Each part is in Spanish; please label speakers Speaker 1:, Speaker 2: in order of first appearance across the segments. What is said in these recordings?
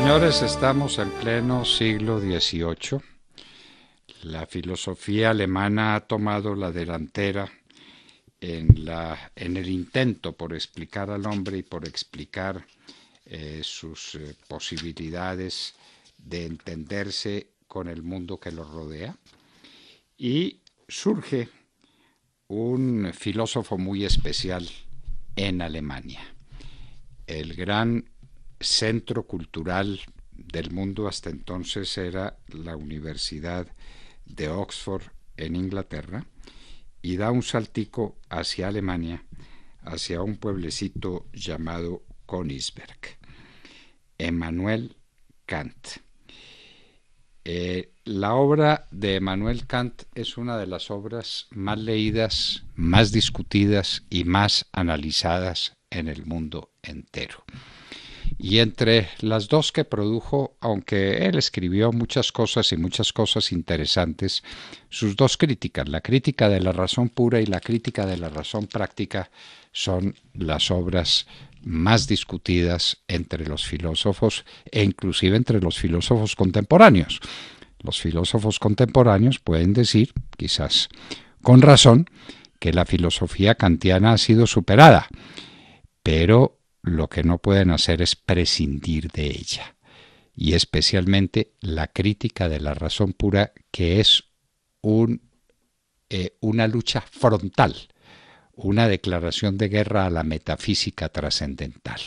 Speaker 1: Señores, estamos en pleno siglo XVIII. La filosofía alemana ha tomado la delantera en, la, en el intento por explicar al hombre y por explicar eh, sus eh, posibilidades de entenderse con el mundo que lo rodea. Y surge un filósofo muy especial en Alemania, el gran centro cultural del mundo hasta entonces era la Universidad de Oxford en Inglaterra y da un saltico hacia Alemania, hacia un pueblecito llamado Königsberg. Emmanuel Kant. Eh, la obra de Emmanuel Kant es una de las obras más leídas, más discutidas y más analizadas en el mundo entero. Y entre las dos que produjo, aunque él escribió muchas cosas y muchas cosas interesantes, sus dos críticas, la crítica de la razón pura y la crítica de la razón práctica, son las obras más discutidas entre los filósofos e inclusive entre los filósofos contemporáneos. Los filósofos contemporáneos pueden decir, quizás con razón, que la filosofía kantiana ha sido superada, pero lo que no pueden hacer es prescindir de ella, y especialmente la crítica de la razón pura, que es eh, una lucha frontal, una declaración de guerra a la metafísica trascendental.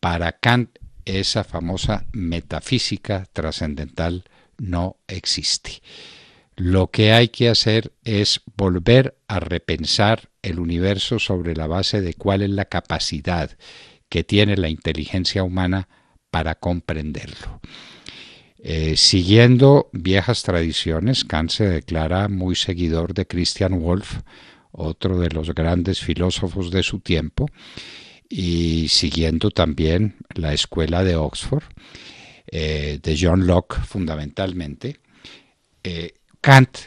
Speaker 1: Para Kant, esa famosa metafísica trascendental no existe. Lo que hay que hacer es volver a repensar el universo sobre la base de cuál es la capacidad que tiene la inteligencia humana para comprenderlo. Eh, siguiendo viejas tradiciones, Kant se declara muy seguidor de Christian Wolff, otro de los grandes filósofos de su tiempo, y siguiendo también la escuela de Oxford, eh, de John Locke fundamentalmente, eh, Kant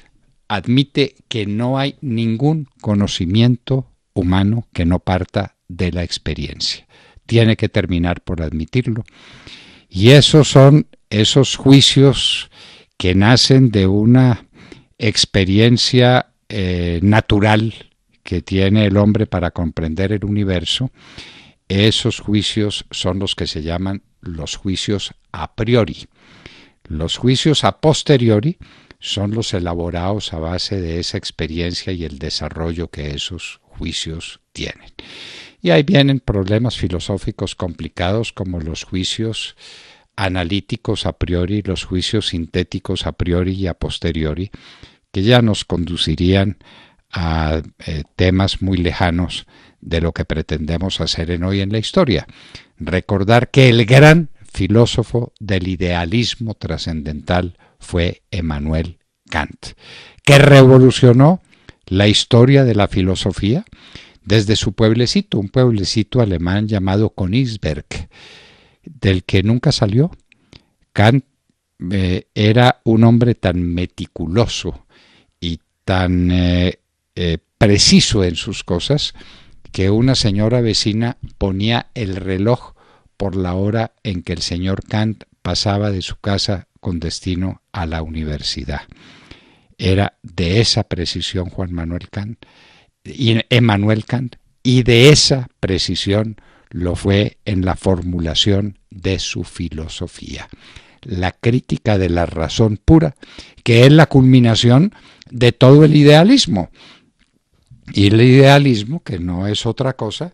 Speaker 1: admite que no hay ningún conocimiento humano que no parta de la experiencia. Tiene que terminar por admitirlo. Y esos son esos juicios que nacen de una experiencia eh, natural que tiene el hombre para comprender el universo, esos juicios son los que se llaman los juicios a priori. Los juicios a posteriori son los elaborados a base de esa experiencia y el desarrollo que esos juicios tienen. Y ahí vienen problemas filosóficos complicados como los juicios analíticos a priori, los juicios sintéticos a priori y a posteriori, que ya nos conducirían a eh, temas muy lejanos de lo que pretendemos hacer en hoy en la historia. Recordar que el gran filósofo del idealismo trascendental fue Emmanuel Kant, que revolucionó la historia de la filosofía desde su pueblecito, un pueblecito alemán llamado Königsberg, del que nunca salió. Kant eh, era un hombre tan meticuloso y tan eh, eh, preciso en sus cosas que una señora vecina ponía el reloj por la hora en que el señor Kant pasaba de su casa con destino a la universidad. Era de esa precisión Juan Manuel Kant, y Kant, y de esa precisión lo fue en la formulación de su filosofía. La crítica de la razón pura, que es la culminación de todo el idealismo. Y el idealismo, que no es otra cosa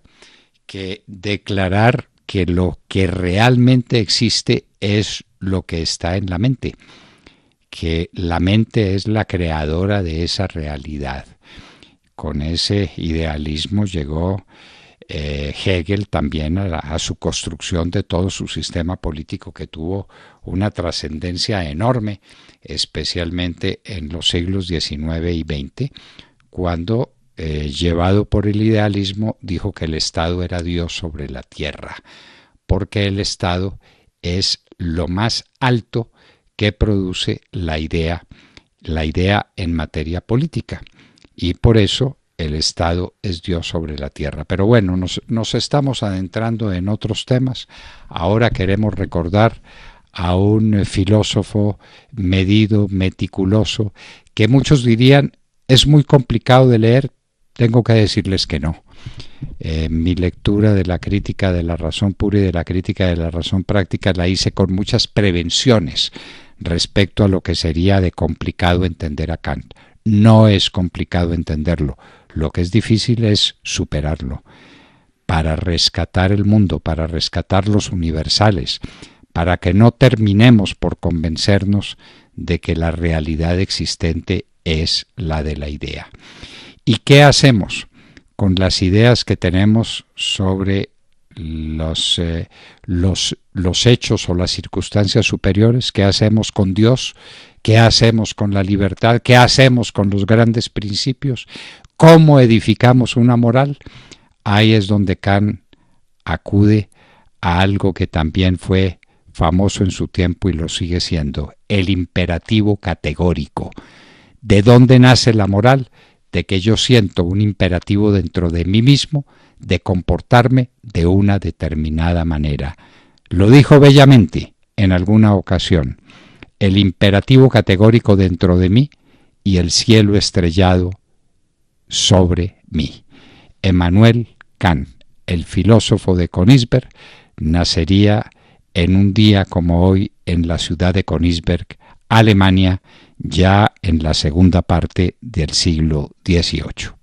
Speaker 1: que declarar que lo que realmente existe es lo que está en la mente, que la mente es la creadora de esa realidad. Con ese idealismo llegó eh, Hegel también a, su construcción de todo su sistema político que tuvo una trascendencia enorme, especialmente en los siglos XIX y XX, cuando, eh, llevado por el idealismo, dijo que el Estado era Dios sobre la tierra, porque el Estado es lo más alto que produce la idea, la idea en materia política. Y por eso el Estado es Dios sobre la tierra. Pero bueno, nos, nos, estamos adentrando en otros temas. Ahora queremos recordar a un filósofo medido, meticuloso, que muchos dirían es muy complicado de leer. Tengo que decirles que no. Eh, mi lectura de la crítica de la razón pura y de la crítica de la razón práctica la hice con muchas prevenciones respecto a lo que sería de complicado entender a Kant. No es complicado entenderlo, lo que es difícil es superarlo. Para rescatar el mundo, para rescatar los universales, para que no terminemos por convencernos de que la realidad existente es la de la idea. ¿Y qué hacemos? con las ideas que tenemos sobre los, eh, los, los, hechos o las circunstancias superiores, qué hacemos con Dios, qué hacemos con la libertad, qué hacemos con los grandes principios, cómo edificamos una moral, ahí es donde Kant acude a algo que también fue famoso en su tiempo y lo sigue siendo, el imperativo categórico. ¿De dónde nace la moral? que yo siento un imperativo dentro de mí mismo de comportarme de una determinada manera. Lo dijo bellamente en alguna ocasión, el imperativo categórico dentro de mí y el cielo estrellado sobre mí. Emmanuel Kant, el filósofo de konigsberg nacería en un día como hoy en la ciudad de konigsberg Alemania, ya en la segunda parte del siglo XVIII.